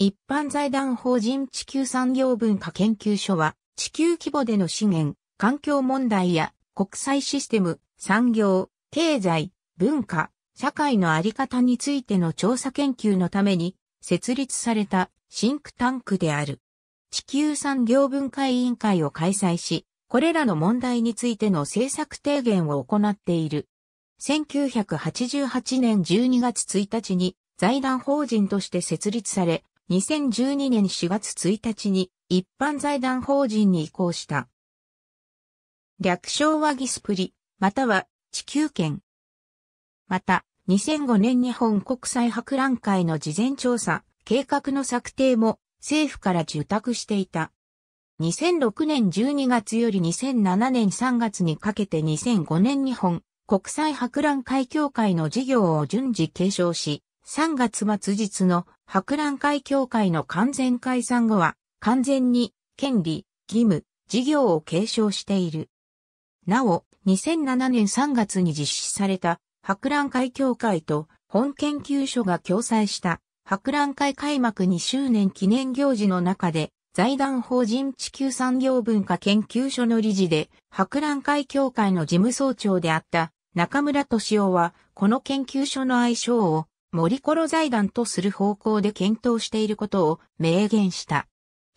一般財団法人地球産業文化研究所は、地球規模での資源、環境問題や国際システム、産業、経済、文化、社会のあり方についての調査研究のために設立されたシンクタンクである。地球産業文化委員会を開催し、これらの問題についての政策提言を行っている。1988年12月1日に財団法人として設立され、2012年4月1日に一般財団法人に移行した。略称はギスプリ、または地球圏。また、2005年日本国際博覧会の事前調査、計画の策定も政府から受託していた。2006年12月より2007年3月にかけて2005年日本国際博覧会協会の事業を順次継承し、3月末日の博覧会協会の完全解散後は、完全に、権利、義務、事業を継承している。なお、2007年3月に実施された、博覧会協会と本研究所が共催した博覧会開幕2周年記念行事の中で財団法人地球産業文化研究所の理事で博覧会協会の事務総長であった中村敏夫はこの研究所の愛称を森コロ財団とする方向で検討していることを明言した。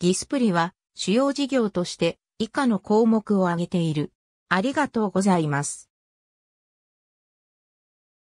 ディスプリは主要事業として以下の項目を挙げている。ありがとうございます。